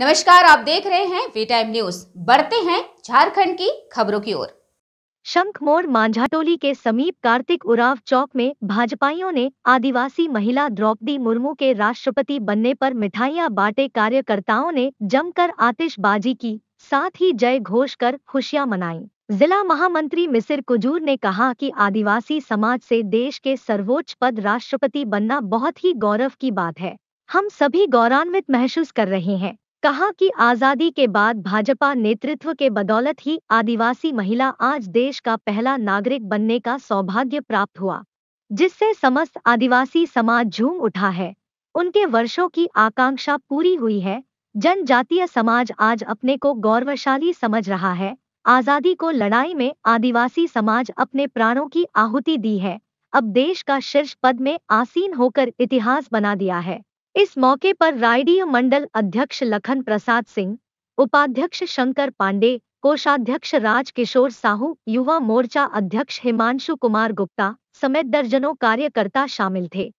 नमस्कार आप देख रहे हैं वी टाइम न्यूज बढ़ते हैं झारखंड की खबरों की ओर शंखमोर मांझाटोली के समीप कार्तिक उराव चौक में भाजपाइयों ने आदिवासी महिला द्रौपदी मुर्मू के राष्ट्रपति बनने पर मिठाइयां बांटे कार्यकर्ताओं ने जमकर आतिशबाजी की साथ ही जय घोष कर खुशियां मनाई जिला महामंत्री मिसिर कुजूर ने कहा कि आदिवासी समाज से देश के सर्वोच्च पद राष्ट्रपति बनना बहुत ही गौरव की बात है हम सभी गौरवान्वित महसूस कर रहे हैं कहा कि आज़ादी के बाद भाजपा नेतृत्व के बदौलत ही आदिवासी महिला आज देश का पहला नागरिक बनने का सौभाग्य प्राप्त हुआ जिससे समस्त आदिवासी समाज झूम उठा है उनके वर्षों की आकांक्षा पूरी हुई है जनजातीय समाज आज अपने को गौरवशाली समझ रहा है आज़ादी को लड़ाई में आदिवासी समाज अपने प्राणों की आहुति दी है अब देश का शीर्ष पद में आसीन होकर इतिहास बना दिया है इस मौके पर रायडीय मंडल अध्यक्ष लखन प्रसाद सिंह उपाध्यक्ष शंकर पांडे कोषाध्यक्ष राज किशोर साहू युवा मोर्चा अध्यक्ष हिमांशु कुमार गुप्ता समेत दर्जनों कार्यकर्ता शामिल थे